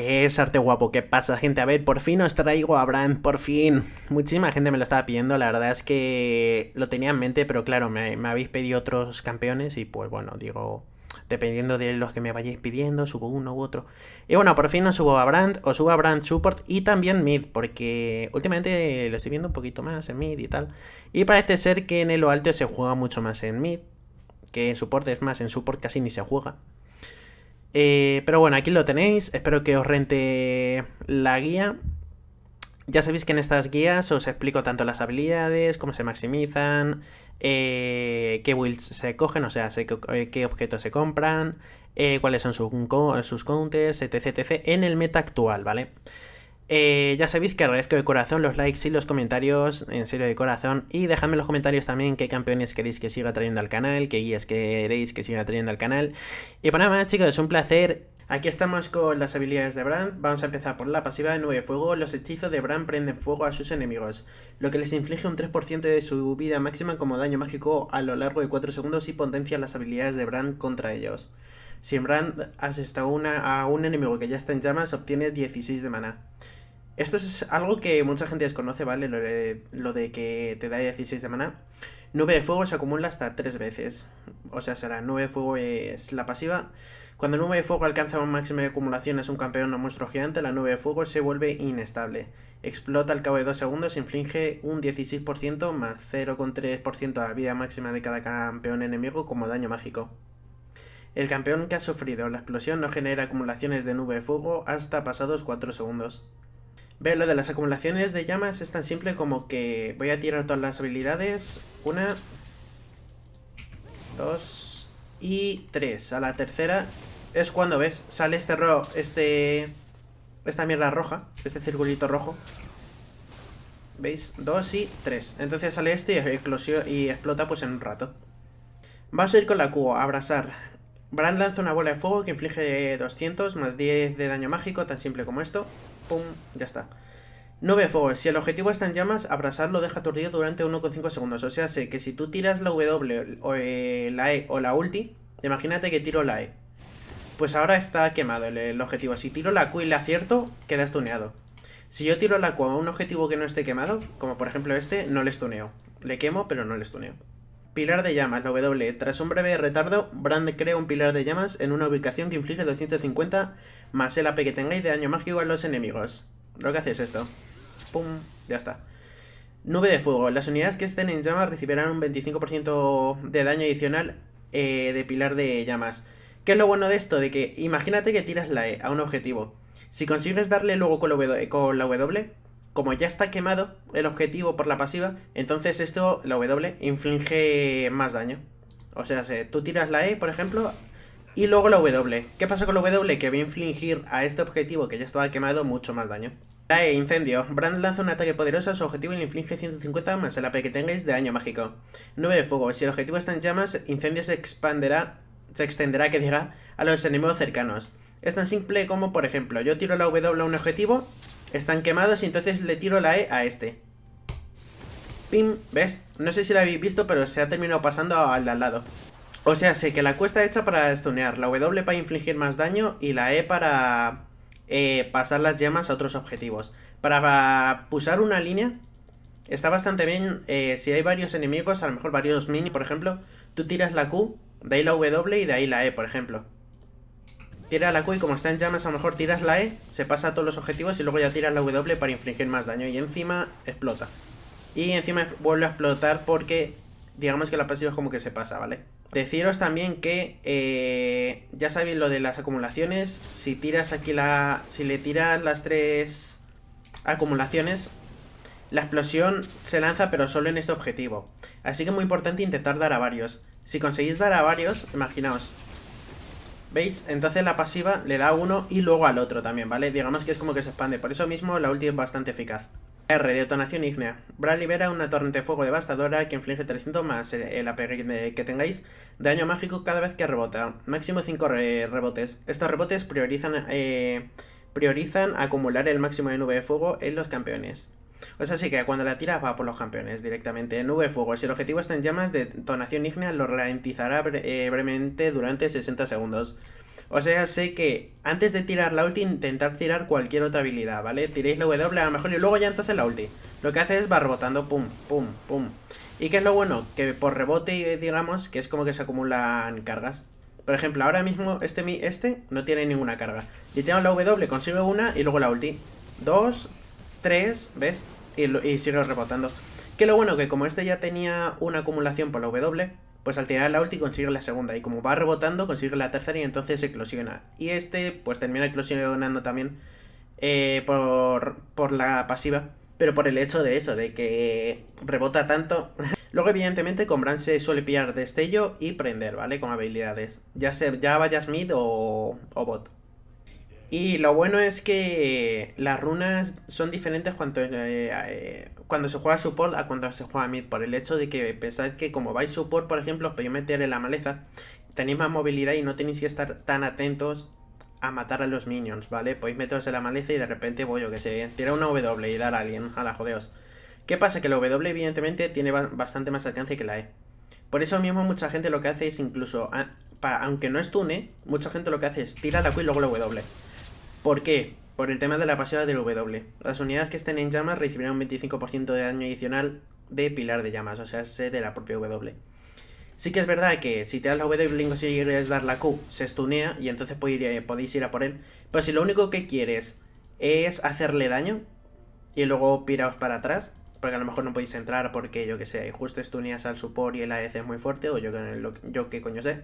Es arte guapo, ¿qué pasa gente? A ver, por fin os traigo a Brand. por fin. Muchísima gente me lo estaba pidiendo, la verdad es que lo tenía en mente, pero claro, me, habéis pedido otros campeones y pues bueno, digo, dependiendo de los que me vayáis pidiendo, subo uno u otro. Y bueno, por fin os subo a Brand, os subo a Brand Support y también Mid, porque últimamente lo estoy viendo un poquito más en Mid y tal. Y parece ser que en el lo alto se juega mucho más en Mid, que en Support es más, en Support casi ni se juega. Eh, pero bueno, aquí lo tenéis. Espero que os rente la guía. Ya sabéis que en estas guías os explico tanto las habilidades, cómo se maximizan, eh, qué builds se cogen, o sea, eh, qué objetos se compran, cuáles son sus, counters, etc, etc, en el meta actual, ¿vale? vale eh, ya sabéis que agradezco de corazón los likes y los comentarios, en serio de corazón. Y dejadme en los comentarios también qué campeones queréis que siga trayendo al canal, qué guías queréis que siga trayendo al canal. Y para pues nada chicos, es un placer. Aquí estamos con las habilidades de Brand Vamos a empezar por la pasiva de nube de fuego. Los hechizos de Brand prenden fuego a sus enemigos, lo que les inflige un 3% de su vida máxima como daño mágico a lo largo de 4 segundos y potencia las habilidades de Brand contra ellos. Si en Brand asesta una, a un enemigo que ya está en llamas, obtiene 16 de mana esto es algo que mucha gente desconoce, ¿vale? Lo de, que te da 16 de mana Nube de fuego se acumula hasta 3 veces. O sea, será nube de fuego es la pasiva. Cuando nube de fuego alcanza un máximo de acumulación es un campeón o monstruo gigante, la nube de fuego se vuelve inestable. Explota al cabo de 2 segundos, inflige un 16% más 0,3% a la vida máxima de cada campeón enemigo como daño mágico. El campeón que ha sufrido la explosión no genera acumulaciones de nube de fuego hasta pasados 4 segundos. Ve, lo de las acumulaciones de llamas es tan simple como que voy a tirar todas las habilidades. Una, dos y tres. A la tercera es cuando, ¿ves? Sale este rojo, este esta mierda roja, este circulito rojo. ¿Veis? Dos y tres. Entonces sale este y, y explota pues en un rato. Vas a ir con la Q, a abrazar. Brand lanza una bola de fuego que inflige 200 más 10 de daño mágico, tan simple como esto. Pum, ya está. Nube de fuego. Si el objetivo está en llamas, abrasarlo deja aturdido durante 1,5 segundos. O sea, sé que si tú tiras la W, o, eh, la E o la ulti, imagínate que tiro la E. Pues ahora está quemado el, objetivo. Si tiro la Q y le acierto, queda tuneado. Si yo tiro la Q a un objetivo que no esté quemado, como por ejemplo este, no le estuneo. Le quemo, pero no le estuneo. Pilar de llamas, la W. Tras un breve retardo, Brand crea un pilar de llamas en una ubicación que inflige 250 más el AP que tengáis de daño mágico a los enemigos. Lo que hace es esto. Pum, ya está. Nube de fuego. Las unidades que estén en llamas recibirán un 25% de daño adicional eh, de pilar de llamas. ¿Qué es lo bueno de esto? De que imagínate que tiras la E a un objetivo. Si consigues darle luego con la w como ya está quemado el objetivo por la pasiva, entonces esto, la W, inflige más daño. O sea, si tú tiras la E, por ejemplo, y luego la W. ¿Qué pasa con la W? Que va a infligir a este objetivo que ya estaba quemado mucho más daño. La E, incendio. Brand lanza un ataque poderoso a su objetivo y le inflige 150 más el AP que tengáis de daño mágico. 9 de fuego. Si el objetivo está en llamas, incendio se expanderá, se extenderá, que diga, a los enemigos cercanos. Es tan simple como, por ejemplo, yo tiro la W a un objetivo están quemados y entonces le tiro la E a este. Pim, ¿ves? No sé si la habéis visto, pero se ha terminado pasando al de al lado. O sea, sé que la cuesta hecha para stunear, la W para infligir más daño y la E para eh, pasar las llamas a otros objetivos. Para pulsar una línea está bastante bien. Eh, si hay varios enemigos, a lo mejor varios mini, por ejemplo, tú tiras la Q, de ahí la W y de ahí la E, por ejemplo. Tira la Q y como está en llamas a lo mejor tiras la E, se pasa a todos los objetivos y luego ya tiras la W para infligir más daño. Y encima explota. Y encima vuelve a explotar porque digamos que la pasiva es como que se pasa, ¿vale? Deciros también que eh, ya sabéis lo de las acumulaciones. Si tiras aquí la. Si le tiras las tres acumulaciones, la explosión se lanza, pero solo en este objetivo. Así que es muy importante intentar dar a varios. Si conseguís dar a varios, imaginaos, ¿Veis? Entonces la pasiva le da a uno y luego al otro también, ¿vale? Digamos que es como que se expande. Por eso mismo la última es bastante eficaz. R, detonación ígnea. Brad libera una torrente de fuego devastadora que inflige 300 más el, AP que tengáis. Daño mágico cada vez que rebota. Máximo 5 rebotes. Estos rebotes priorizan, eh, priorizan acumular el máximo de nube de fuego en los campeones. O sea, sí que cuando la tiras va por los campeones directamente. Nube de fuego. Si el objetivo está en llamas, De detonación ígnea lo ralentizará eh, brevemente durante 60 segundos. O sea, sé que antes de tirar la ulti, intentar tirar cualquier otra habilidad, ¿vale? Tiréis la W a lo mejor y luego ya entonces la ulti. Lo que hace es va rebotando, pum, pum, pum. ¿Y qué es lo bueno? Que por rebote, digamos, que es como que se acumulan cargas. Por ejemplo, ahora mismo este, este no tiene ninguna carga. Y tengo la W, consigo una y luego la ulti. Dos, 3, ¿ves? Y, y rebotando. Que lo bueno que como este ya tenía una acumulación por la W, pues al tirar la ulti consigue la segunda. Y como va rebotando, consigue la tercera y entonces eclosiona. Y este, pues termina eclosionando también eh, por, por la pasiva. Pero por el hecho de eso, de que rebota tanto. Luego, evidentemente, con Bran se suele pillar destello y prender, ¿vale? Con habilidades. Ya sea ya vaya Smith o, o bot. Y lo bueno es que las runas son diferentes cuando, eh, eh, cuando se juega support a cuando se juega mid. Por el hecho de que pensar que como vais support, por ejemplo, podéis meterle la maleza, tenéis más movilidad y no tenéis que estar tan atentos a matar a los minions, ¿vale? Podéis meteros en la maleza y de repente, voy pues, yo que sé, tira una W y dar a alguien, a la jodeos. ¿Qué pasa? Que la W evidentemente tiene bastante más alcance que la E. Por eso mismo mucha gente lo que hace es incluso, aunque no es tune mucha gente lo que hace es tirar la Q y luego la W. ¿Por qué? Por el tema de la pasiva del W. Las unidades que estén en llamas recibirán un 25% de daño adicional de pilar de llamas, o sea, de la propia W. Sí que es verdad que si te das la W y consigues dar la Q, se estunea y entonces eh, podéis ir a por él. Pero si lo único que quieres es hacerle daño y luego piraos para atrás, porque a lo mejor no podéis entrar porque yo que sé, justo stuneas al support y el ADC e es muy fuerte, o yo, yo qué coño sé.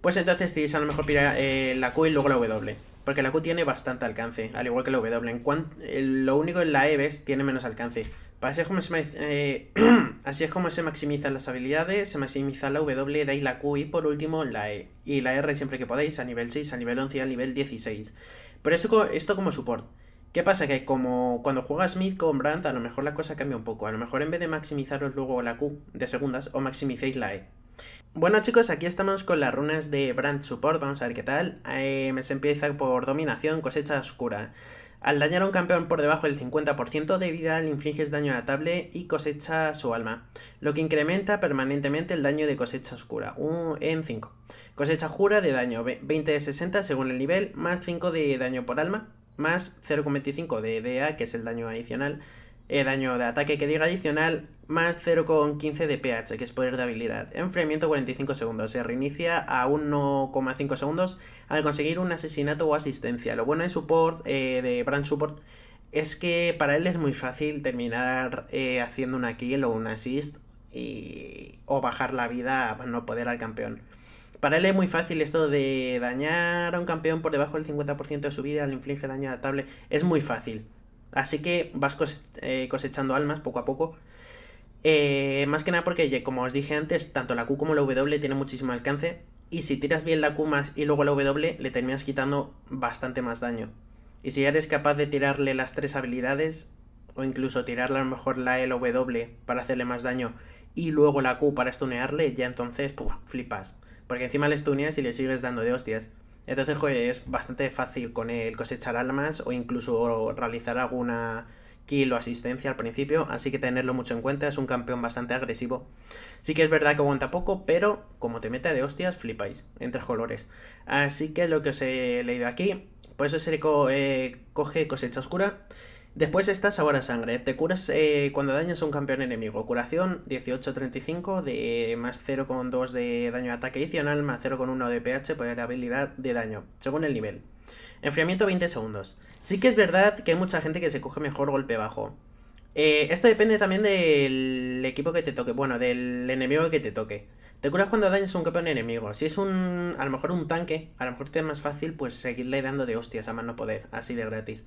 Pues entonces sí, a lo mejor pira eh, la Q y luego la W. Porque la Q tiene bastante alcance, al igual que la W. Eh, lo único en la E, ¿ves? Tiene menos alcance. Así es, como se, eh, así es como se maximizan las habilidades, se maximiza la W, dais la Q y por último la E. Y la R siempre que podáis, a nivel 6, a nivel 11 y a nivel 16. Pero esto como support. ¿Qué pasa? Que como cuando juegas mid con Brand, a lo mejor la cosa cambia un poco. A lo mejor en vez de maximizaros luego la Q de segundas, o maximicéis la E. Bueno chicos, aquí estamos con las runas de Brand Support, vamos a ver qué tal. Eh, se empieza por Dominación, Cosecha Oscura. Al dañar a un campeón por debajo del 50% de vida, le infliges daño a la table y cosecha su alma, lo que incrementa permanentemente el daño de cosecha oscura, en 5. Cosecha jura de daño 20 de 60 según el nivel, más 5 de daño por alma, más 0,25 de DA, que es el daño adicional, eh, daño de ataque que diga adicional, más 0,15 de pH, que es poder de habilidad. Enfriamiento 45 segundos. Se reinicia a 1,5 segundos al conseguir un asesinato o asistencia. Lo bueno de support, eh, de brand support, es que para él es muy fácil terminar eh, haciendo una kill o un assist y, o bajar la vida para no poder al campeón. Para él es muy fácil esto de dañar a un campeón por debajo del 50% de su vida, le inflige daño adaptable. Es muy fácil. Así que vas eh, cosechando almas poco a poco. Eh, más que nada porque, como os dije antes, tanto la Q como la W tiene muchísimo alcance. Y si tiras bien la Q más y luego la W, le terminas quitando bastante más daño. Y si eres capaz de tirarle las tres habilidades, o incluso tirarle a lo mejor la e, L W para hacerle más daño y luego la Q para stunearle, ya entonces, flipas. Porque encima le stuneas y le sigues dando de hostias. Entonces joder, es bastante fácil con él cosechar almas o incluso realizar alguna kill o asistencia al principio, así que tenerlo mucho en cuenta, es un campeón bastante agresivo. Sí que es verdad que aguanta poco, pero como te mete de hostias, flipáis, entre colores. Así que lo que os he leído aquí, por eso se eh, coge cosecha oscura Después está Sabor a Sangre. Te curas eh, cuando dañas a un campeón enemigo. Curación 18-35 de más 0,2 de daño de ataque adicional, más 0,1 de pH por de habilidad de daño, según el nivel. Enfriamiento 20 segundos. Sí que es verdad que hay mucha gente que se coge mejor golpe bajo. Eh, esto depende también del equipo que te toque, bueno, del enemigo que te toque. Te curas cuando dañas a un campeón enemigo. Si es un, a lo mejor un tanque, a lo mejor te es más fácil pues seguirle dando de hostias a mano poder, así de gratis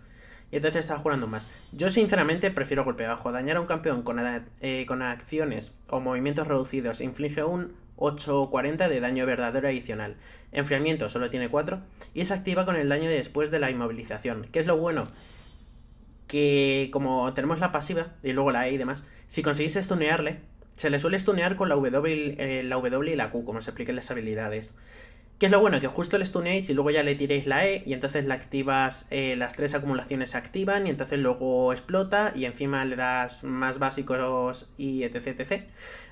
y entonces está jugando más. Yo sinceramente prefiero golpe bajo. Dañar a un campeón con, eh, con acciones o movimientos reducidos inflige un 840 de daño verdadero adicional. Enfriamiento solo tiene 4 y es activa con el daño después de la inmovilización. ¿Qué es lo bueno? Que como tenemos la pasiva y luego la E y demás, si conseguís estunearle, se le suele stunear con la W, eh, la w y la Q, como se explica las habilidades. Que es lo bueno? Que justo le stuneéis y luego ya le tiréis la E y entonces la activas, eh, las tres acumulaciones se activan y entonces luego explota y encima le das más básicos y etc, etc.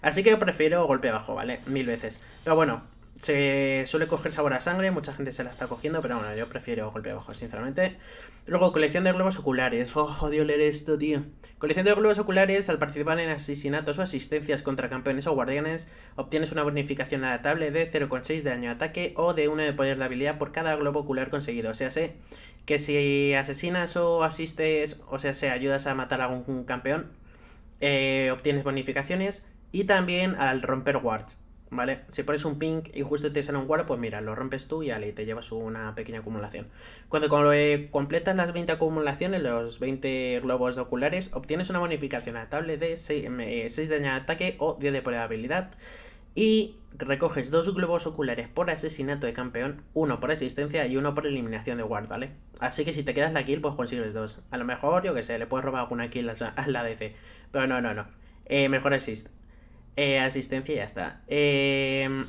Así que prefiero golpe abajo, ¿vale? Mil veces. Pero bueno, se suele coger sabor a sangre, mucha gente se la está cogiendo, pero bueno, yo prefiero golpe abajo, sinceramente. Luego, colección de globos oculares. Oh, odio leer esto, tío. Colección de globos oculares, al participar en asesinatos o asistencias contra campeones o guardianes, obtienes una bonificación adaptable de 0,6 de daño de ataque o de 1 de poder de habilidad por cada globo ocular conseguido. O sea, sé que si asesinas o asistes, o sea, se ayudas a matar a algún campeón, eh, obtienes bonificaciones. Y también al romper wards. ¿vale? Si pones un ping y justo te sale un guard, pues mira, lo rompes tú y te llevas una pequeña acumulación. Cuando, cuando eh, completas las 20 acumulaciones, los 20 globos oculares, obtienes una bonificación atable de 6, em, eh, de daño de ataque o 10 de probabilidad. Y recoges dos globos oculares por asesinato de campeón, uno por asistencia y uno por eliminación de guard, ¿vale? Así que si te quedas la kill, pues consigues dos. A lo mejor, yo que sé, le puedes robar alguna kill a la DC. Pero no, no, no. Eh, mejor asist. Eh, asistencia y ya está. Eh, em,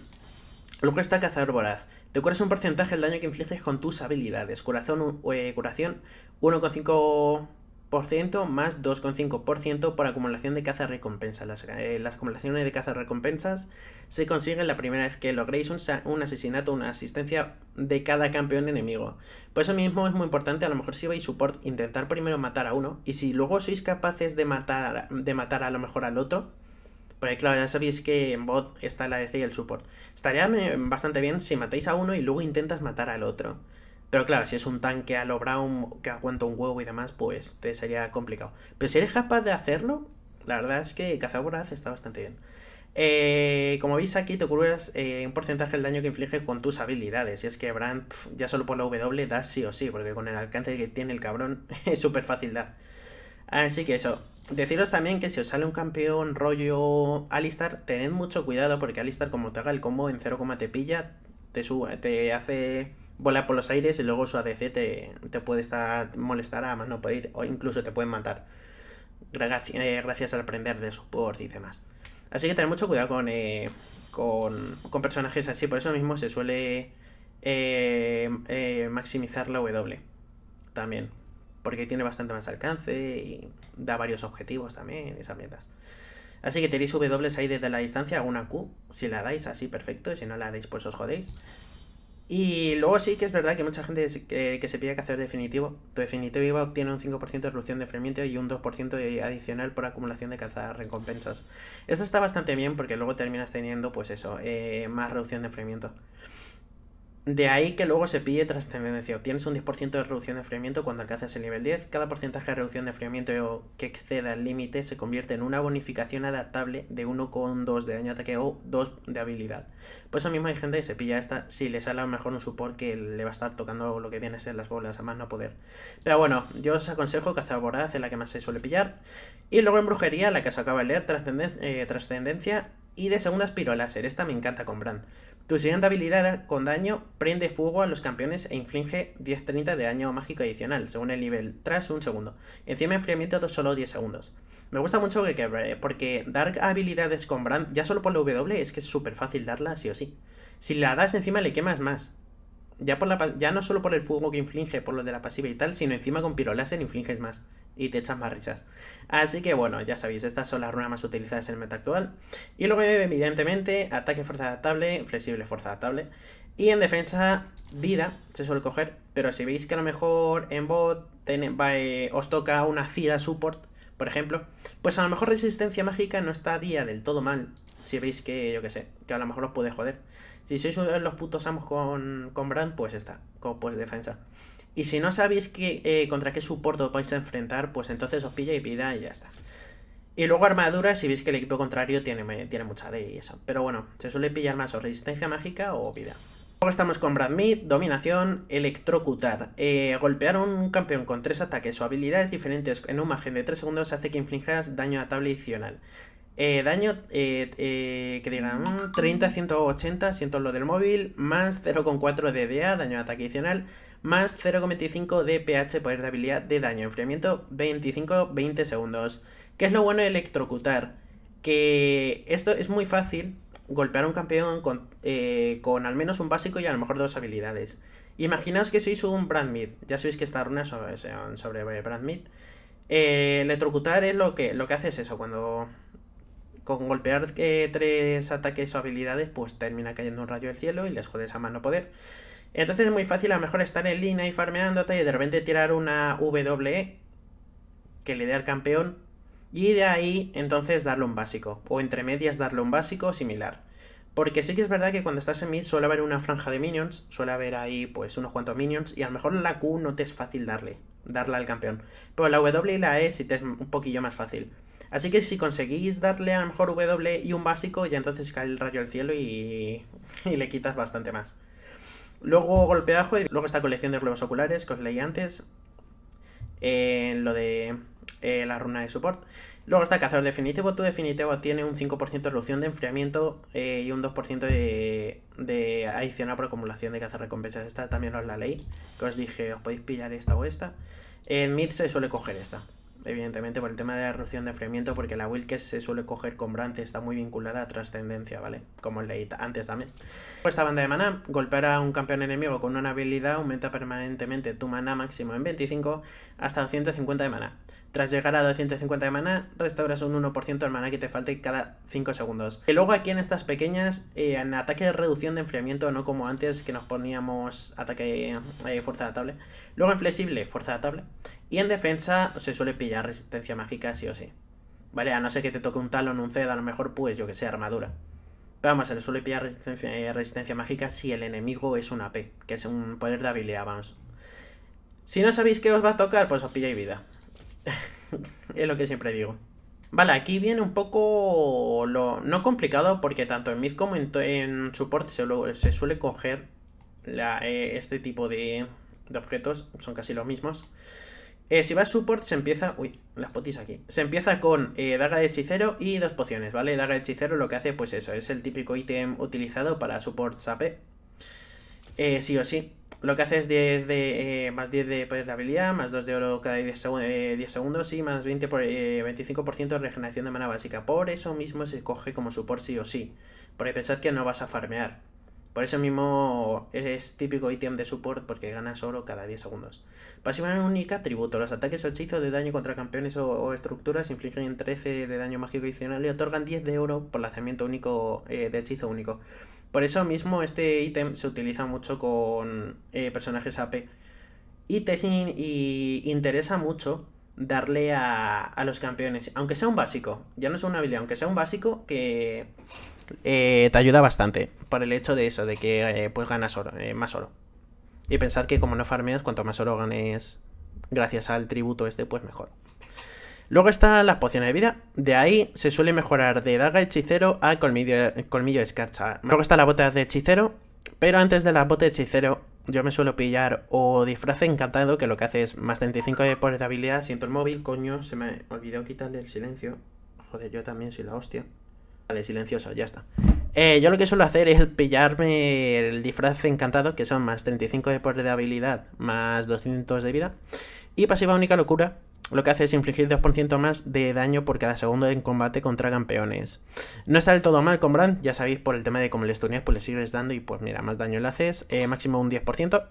luego está cazador voraz. Te curas un porcentaje del daño que infliges con tus habilidades. Eh, curación, 1,5% más 2,5% por acumulación de caza recompensas. Eh, las, acumulaciones de caza recompensas se consiguen la primera vez que logréis un, asesinato, una asistencia de cada campeón enemigo. Por pues eso mismo es muy importante, a lo mejor si vais support, intentar primero matar a uno. Y si luego sois capaces de matar, de matar a lo mejor al otro porque claro, ya sabéis que en bot está la DC e y el support. Estaría bastante bien si matáis a uno y luego intentas matar al otro. Pero claro, si es un tanque a lo Brown que aguanta un huevo y demás, pues te sería complicado. Pero si eres capaz de hacerlo, la verdad es que cazaburaz está bastante bien. Eh, como veis aquí te curas eh, un porcentaje del daño que infliges con tus habilidades. Y es que Brand ya solo por la W das sí o sí, porque con el alcance que tiene el cabrón es súper fácil dar. Así que eso. Deciros también que si os sale un campeón rollo Alistar, tened mucho cuidado porque Alistar como te haga el combo en 0, te pilla, te, te hace volar por los aires y luego su ADC te, puede estar molestar a más no podéis o incluso te pueden matar eh, gracias al aprender de support y demás. Así que tened mucho cuidado con, eh, con, personajes así, por eso mismo se suele eh, maximizar la W también porque tiene bastante más alcance y da varios objetivos también, esas mierdas. Así que tenéis W ahí desde la distancia, a una Q, si la dais así, perfecto, si no la dais pues os jodéis. Y luego sí que es verdad que mucha gente que, se pide que hacer definitivo. Tu definitivo IVA obtiene un 5% de reducción de fremiento y un 2% adicional por acumulación de calzadas recompensas. Esto está bastante bien porque luego terminas teniendo pues eso, eh, más reducción de fremiento. De ahí que luego se pille trascendencia. Obtienes un 10% de reducción de enfriamiento cuando alcanzas el nivel 10. Cada porcentaje de reducción de enfriamiento que exceda el límite se convierte en una bonificación adaptable de 1,2 de daño de ataque o 2 de habilidad. Por eso mismo hay gente que se pilla esta si le sale a lo mejor un support que le va a estar tocando lo que viene a ser las bolas, a más no poder. Pero bueno, yo os aconsejo voraz es la que más se suele pillar. Y luego en brujería, la que os acaba de leer, eh, trascendencia y de segunda segundas láser, Esta me encanta con Brand. Tu siguiente habilidad con daño prende fuego a los campeones e inflige 10-30 de daño mágico adicional, según el nivel, tras un segundo. Encima enfriamiento de solo 10 segundos. Me gusta mucho que, quebre eh, porque dar habilidades con Brand, ya solo por la W, es que es súper fácil darla sí o sí. Si la das encima le quemas más ya, por la, ya no solo por el fuego que inflige, por lo de la pasiva y tal, sino encima con piroláser infliges más y te echas más risas. Así que bueno, ya sabéis, estas son las runas más utilizadas en el meta actual. Y luego, evidentemente, ataque fuerza adaptable, flexible fuerza adaptable. Y en defensa, vida, se suele coger. Pero si veis que a lo mejor en bot eh, os toca una Cira support, por ejemplo, pues a lo mejor resistencia mágica no estaría del todo mal. Si veis que, yo qué sé, que a lo mejor os puede joder. Si sois los putos amos con, con Brand, pues está, pues defensa. Y si no sabéis eh, contra qué soporte os vais a enfrentar, pues entonces os pilla y pida y ya está. Y luego armadura si veis que el equipo contrario tiene, tiene mucha de y eso. Pero bueno, se suele pillar más o resistencia mágica o vida. Luego estamos con Brad Mead, dominación, electrocutar. Eh, golpear a un campeón con tres ataques o habilidades diferentes en un margen de tres segundos hace que inflijas daño a tabla adicional. Eh, daño eh, eh, que digan 30, mm, 180, siento lo del móvil, más 0,4 de DA, daño de ataque adicional, más 0,25 de pH, poder de habilidad de daño, enfriamiento 25, 20 segundos. ¿Qué es lo bueno de electrocutar? Que esto es muy fácil golpear a un campeón con, con al menos un básico y a lo mejor dos habilidades. Imaginaos que sois un Brandmith, ya sabéis que esta runa sobre, sobre Brandmith. electrocutar es lo que, lo que hace es eso, cuando con golpear eh, tres ataques o habilidades, pues termina cayendo un rayo del cielo y les jodes a mano poder. Entonces es muy fácil a lo mejor estar en línea y farmeándote y de repente tirar una W que le dé al campeón y de ahí entonces darle un básico o entre medias darle un básico similar. Porque sí que es verdad que cuando estás en mid suele haber una franja de minions, suele haber ahí pues unos cuantos minions y a lo mejor la Q no te es fácil darle, darla al campeón. Pero la W y la E sí te es un poquillo más fácil. Así que si conseguís darle a lo mejor W y un básico, ya entonces cae el rayo al cielo y, le quitas bastante más. Luego golpeajo, y luego está colección de globos oculares que os leí antes. En eh, lo de eh, la runa de support. Luego está cazador definitivo. Tu definitivo tiene un 5% de reducción de enfriamiento eh, y un 2% de, de adicional por acumulación de cazar recompensas. Esta también os la leí, que os dije, os podéis pillar esta o esta. En mid se suele coger esta evidentemente por el tema de la erupción de enfriamiento, porque la Wilkes que se suele coger con Brance está muy vinculada a trascendencia, ¿vale? Como leí antes también. Pues esta banda de maná, golpear a un campeón enemigo con una habilidad aumenta permanentemente tu maná máximo en 25 hasta 150 de maná. Tras llegar a 250 de mana restauras un 1% del mana que te falte cada 5 segundos. Y luego aquí en estas pequeñas, eh, en ataque de reducción de enfriamiento, no como antes que nos poníamos ataque eh, fuerza de tabla. Luego en flexible, fuerza de tabla. Y en defensa se suele pillar resistencia mágica sí o sí. Vale, a no ser que te toque un talón, un Z, a lo mejor pues yo que sé, armadura. Pero vamos, se le suele pillar resistencia, eh, resistencia mágica si el enemigo es un AP, que es un poder de habilidad, vamos. Si no sabéis qué os va a tocar, pues os pilláis vida es lo que siempre digo. Vale, aquí viene un poco lo no complicado porque tanto en mid como en, support se, suele coger eh, este tipo de, objetos, son casi los mismos. Eh, si si vas support se empieza... Uy, las potis aquí. Se empieza con eh, daga de hechicero y dos pociones, ¿vale? Daga de hechicero lo que hace pues eso, es el típico ítem utilizado para support sape. sí o sí lo que hace es 10 de, eh, más 10 de poder de habilidad, más 2 de oro cada 10, eh, segundos y más 20 25% eh, de regeneración de mana básica. Por eso mismo se coge como support sí o sí, porque pensad que no vas a farmear. Por eso mismo es típico ítem de support porque ganas oro cada 10 segundos. Pasiva única, tributo. Los ataques o hechizos de daño contra campeones o, estructuras infligen 13 de daño mágico adicional y otorgan 10 de oro por lanzamiento único de hechizo único. Por eso mismo este ítem se utiliza mucho con eh, personajes AP. Y te interesa mucho darle a, los campeones, aunque sea un básico, ya no es una habilidad, aunque sea un básico que eh, te ayuda bastante por el hecho de eso, de que eh, pues ganas oro, más oro. Y pensar que como no farmeas, cuanto más oro ganes gracias al tributo este, pues mejor. Luego está las pociones de vida. De ahí se suele mejorar de daga hechicero a colmillo, colmillo escarcha. Luego está la bota de hechicero. Pero antes de la bota de hechicero, yo me suelo pillar o disfraz encantado, que lo que hace es más 35 de poder de habilidad. Siento el móvil, coño, se me olvidó quitarle el silencio. Joder, yo también soy la hostia. Vale, silencioso, ya está. Eh, yo lo que suelo hacer es pillarme el disfraz encantado, que son más 35 de poder de habilidad, más 200 de vida. Y pasiva única locura, lo que hace es infligir 2% más de daño por cada segundo en combate contra campeones. No está del todo mal con Brand, ya sabéis por el tema de cómo le stuneas, pues le sigues dando y pues mira, más daño le haces, eh, máximo un 10%.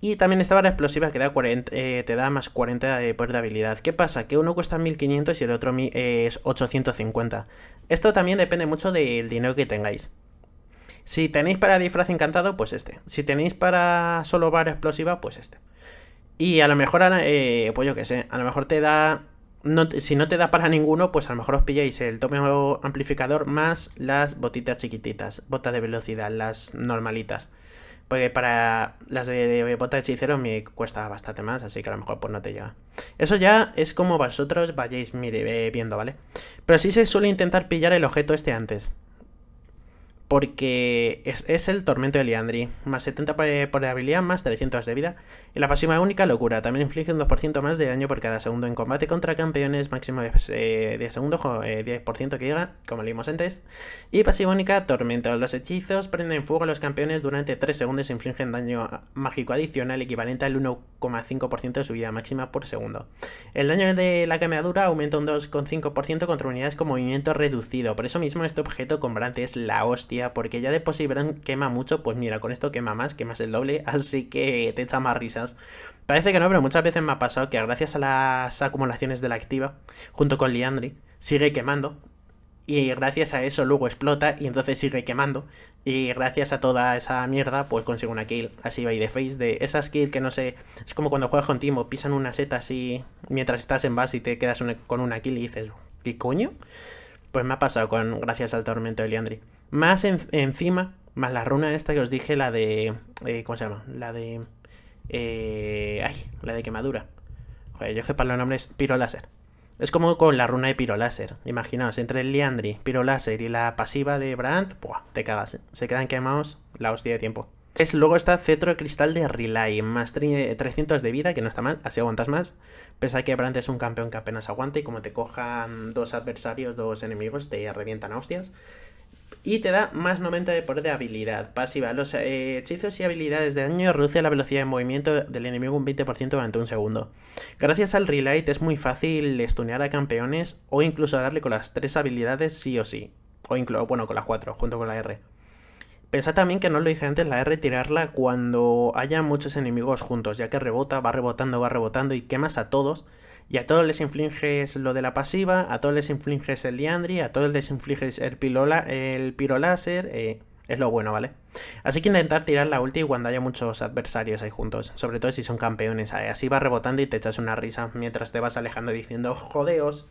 Y también esta barra explosiva que da 40, eh, te da más 40 de poder de habilidad. ¿Qué pasa? Que uno cuesta 1500 y el otro eh, es 850. Esto también depende mucho del dinero que tengáis. Si tenéis para disfraz encantado, pues este. Si tenéis para solo barra explosiva, pues este. Y a lo mejor, eh, pues yo qué sé, a lo mejor te da... si no te da para ninguno, pues a lo mejor os pilláis el tope amplificador más las botitas chiquititas, botas de velocidad, las normalitas. Porque para las de, botas de hechicero me cuesta bastante más, así que a lo mejor pues no te llega. Eso ya es como vosotros vayáis eh, viendo, ¿vale? Pero sí se suele intentar pillar el objeto este antes porque es, el tormento de Liandri, más 70 por de eh, habilidad, más 300 de vida. Y la pasiva única, locura, también inflige un 2% más de daño por cada segundo en combate contra campeones, máximo de eh, 10 segundos, 10% que llega, como leímos antes. Y pasiva única, tormento, los hechizos prenden fuego a los campeones durante 3 segundos e infligen daño mágico adicional equivalente al 1,5% de su vida máxima por segundo. El daño de la quemadura aumenta un 2,5% contra unidades con movimiento reducido, por eso mismo este objeto combrante es la hostia porque ya de por quema mucho, pues mira, con esto quema más, quemas el doble, así que te echa más risas. Parece que no, pero muchas veces me ha pasado que gracias a las acumulaciones de la activa, junto con Liandri sigue quemando. Y gracias a eso luego explota y entonces sigue quemando. Y gracias a toda esa mierda, pues consigo una kill. Así va y de face. De esas kills que no sé. Es como cuando juegas con Timo, pisan una seta así mientras estás en base y te quedas con una kill y dices, ¿qué coño? Pues me ha pasado con gracias al tormento de Liandri más encima, más la runa esta que os dije, la de... Eh, ¿Cómo se llama? La de... Eh, ay, la de quemadura. Joder, yo que para los nombres, Pirolaser. Es como con la runa de Pirolaser. Imaginaos, entre el Liandri, piroláser y la pasiva de Brandt, ¡buah! Te cagas. ¿eh? Se quedan quemados la hostia de tiempo. Es, luego está Cetro de Cristal de Relay, más 300 de vida, que no está mal, así aguantas más. Pese a que Brandt es un campeón que apenas aguanta y como te cojan dos adversarios, dos enemigos, te revientan a hostias y te da más 90 de poder de habilidad pasiva. Los eh, hechizos y habilidades de daño reduce la velocidad de movimiento del enemigo un 20% durante un segundo. Gracias al Relight es muy fácil estunear a campeones o incluso darle con las tres habilidades sí o sí. O incluso, bueno, con las cuatro, junto con la R. Pensad también que no lo dije antes, la R tirarla cuando haya muchos enemigos juntos, ya que rebota, va rebotando, va rebotando y quemas a todos y a todos les infliges lo de la pasiva, a todos les infliges el liandri, a todos les infliges el, piro el eh, es lo bueno, ¿vale? Así que intentar tirar la ulti cuando haya muchos adversarios ahí juntos, sobre todo si son campeones, así vas rebotando y te echas una risa mientras te vas alejando diciendo jodeos.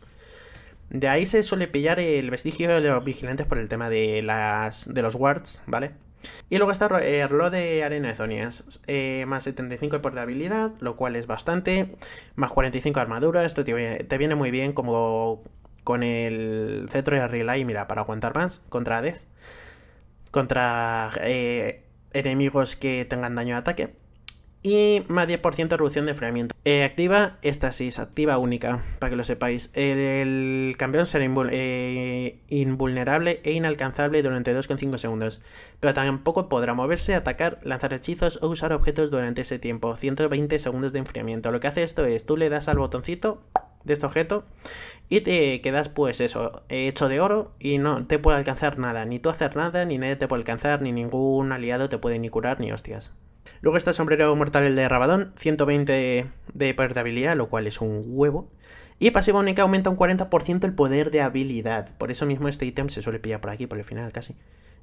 De ahí se suele pillar el vestigio de los vigilantes por el tema de, las, de los wards, ¿vale? Y luego está el eh, de arena de Zonias, eh, más 75 de portabilidad, lo cual es bastante, más 45 de armadura, esto te, viene muy bien como con el cetro de y mira, para aguantar más contra ADES, contra eh, enemigos que tengan daño de ataque y más 10% de reducción de enfriamiento. Eh, activa estasis, activa única, para que lo sepáis. El, campeón será eh, invulnerable e inalcanzable durante 2,5 segundos, pero tampoco podrá moverse, atacar, lanzar hechizos o usar objetos durante ese tiempo, 120 segundos de enfriamiento. Lo que hace esto es, tú le das al botoncito de este objeto y te quedas pues eso, hecho de oro y no te puede alcanzar nada, ni tú hacer nada, ni nadie te puede alcanzar, ni ningún aliado te puede ni curar, ni hostias. Luego está el sombrero mortal el de Rabadón, 120 de poder de habilidad, lo cual es un huevo. Y pasiva única aumenta un 40% el poder de habilidad. Por eso mismo este ítem se suele pillar por aquí, por el final casi.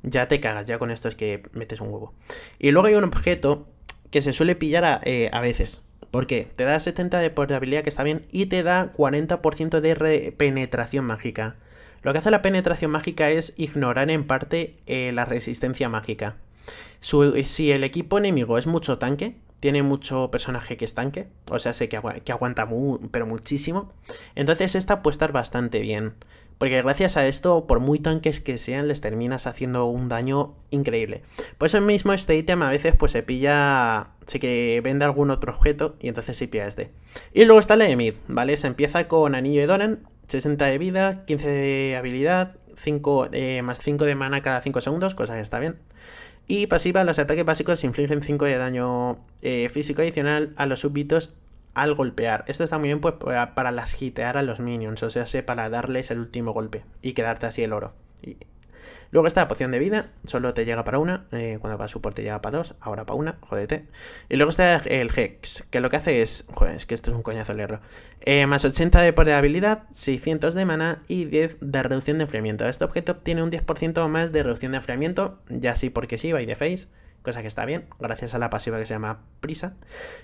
Ya te cagas, ya con esto es que metes un huevo. Y luego hay un objeto que se suele pillar a, eh, a veces. Porque te da 70 de poder de habilidad, que está bien, y te da 40% de penetración mágica. Lo que hace la penetración mágica es ignorar en parte eh, la resistencia mágica si el equipo enemigo es mucho tanque, tiene mucho personaje que es tanque, o sea, sé que, aguanta pero muchísimo, entonces esta puede estar bastante bien. Porque gracias a esto, por muy tanques que sean, les terminas haciendo un daño increíble. Por eso mismo este ítem a veces pues se pilla, sé que vende algún otro objeto y entonces se pilla este. Y luego está la de mid, ¿vale? Se empieza con anillo de Doran, 60 de vida, 15 de habilidad, 5, eh, más 5 de mana cada 5 segundos, cosa que está bien. Y pasiva, los ataques básicos infligen 5 de daño eh, físico adicional a los súbditos al golpear. Esto está muy bien pues, para, las gitear a los minions, o sea, para darles el último golpe y quedarte así el oro. Luego está la poción de vida, solo te llega para una, eh, cuando para soporte llega para dos, ahora para una, jodete. Y luego está el Hex, que lo que hace es, joder, es que esto es un coñazo el eh, más 80 de poder de habilidad, 600 de mana y 10 de reducción de enfriamiento. Este objeto obtiene un 10% más de reducción de enfriamiento, ya sí porque sí, by de face cosa que está bien, gracias a la pasiva que se llama Prisa.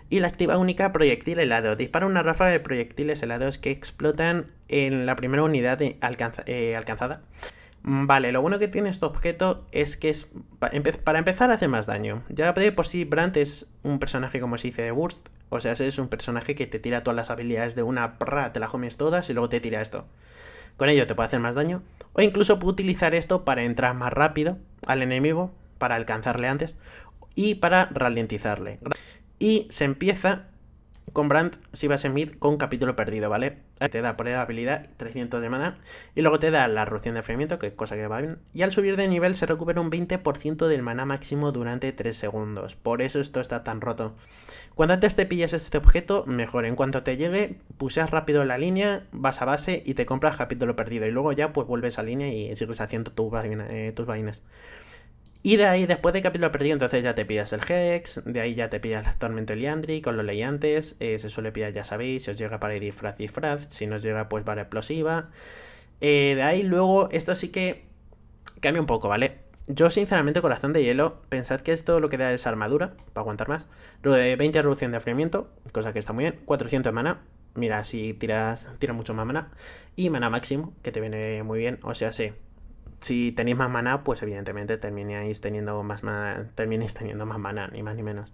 Y la activa única, proyectil helado. Dispara una ráfaga de proyectiles helados que explotan en la primera unidad eh, alcanzada. Mm, vale, lo bueno que tiene este objeto es que es para empezar hace más daño. Ya por si Brandt es un personaje como se dice de Wurst, o sea, es un personaje que te tira todas las habilidades de una prra te las comes todas y luego te tira esto. Con ello te puede hacer más daño o incluso puede utilizar esto para entrar más rápido al enemigo, para alcanzarle antes y para ralentizarle. Y se empieza con Brand, si vas en mid, con capítulo perdido, ¿vale? Te da por habilidad 300 de mana. Y luego te da la reducción de enfriamiento, que es cosa que va bien. Y al subir de nivel se recupera un 20% del mana máximo durante 3 segundos. Por eso esto está tan roto. Cuando antes te pillas este objeto, mejor. En cuanto te llegue, puseas rápido la línea, vas a base y te compras capítulo perdido. Y luego ya pues vuelves a línea y sigues haciendo tus vainas. Eh, y de ahí, después de capítulo perdido, entonces ya te pillas el Hex, de ahí ya te pillas actualmente Tormenta Liandri con los leyantes, eh, se suele pillar, ya sabéis, si os llega para ir disfraz, disfraz, si no llega pues vara explosiva. Eh, de ahí luego, esto sí que cambia un poco, ¿vale? Yo, sinceramente, corazón de hielo, pensad que esto lo que da es armadura, para aguantar más. 20 eh, reducción de enfriamiento, cosa que está muy bien. 400 de mana. Mira, si tiras, tira mucho más mana. Y mana máximo, que te viene muy bien. O sea, sí, si tenéis más mana, pues evidentemente termináis teniendo más mana, termináis teniendo más mana, ni más ni menos.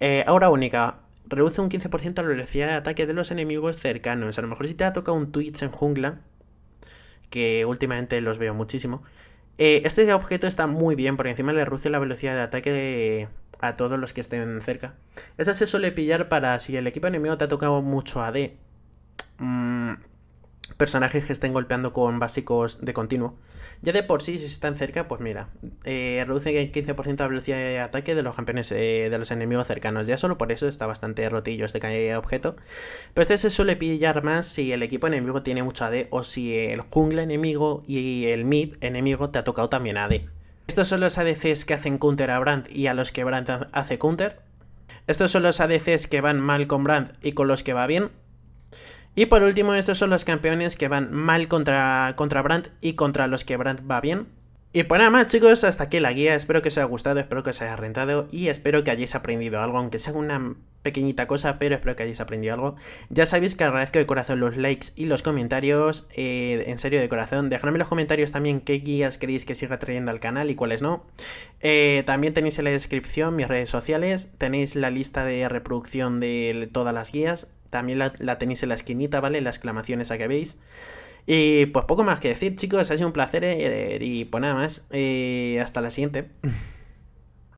Eh, ahora única, reduce un 15% la velocidad de ataque de los enemigos cercanos. A lo mejor si te ha tocado un Twitch en jungla, que últimamente los veo muchísimo, eh, este objeto está muy bien porque encima le reduce la velocidad de ataque a todos los que estén cerca. Eso se suele pillar para si el equipo enemigo te ha tocado mucho AD. Mmm personajes que estén golpeando con básicos de continuo. Ya de por sí, si están cerca, pues mira, eh, reducen el 15% la velocidad de ataque de los campeones eh, de los enemigos cercanos. Ya solo por eso está bastante rotillo este eh, objeto. Pero este se suele pillar más si el equipo enemigo tiene mucho AD o si el jungla enemigo y el mid enemigo te ha tocado también AD. Estos son los ADCs que hacen counter a Brand y a los que Brand hace counter. Estos son los ADCs que van mal con Brand y con los que va bien. Y por último, estos son los campeones que van mal contra, contra Brandt y contra los que Brandt va bien. Y pues nada más chicos, hasta aquí la guía, espero que os haya gustado, espero que os haya rentado y espero que hayáis aprendido algo, aunque sea una pequeñita cosa, pero espero que hayáis aprendido algo. Ya sabéis que agradezco de corazón los likes y los comentarios, eh, en serio de corazón, dejadme en los comentarios también qué guías queréis que siga trayendo al canal y cuáles no. Eh, también tenéis en la descripción mis redes sociales, tenéis la lista de reproducción de todas las guías, también la, tenéis en la esquinita, ¿vale? las exclamaciones a que veis. Y pues poco más que decir, chicos. Ha sido un placer. Eh, y pues nada más. Eh, hasta la siguiente.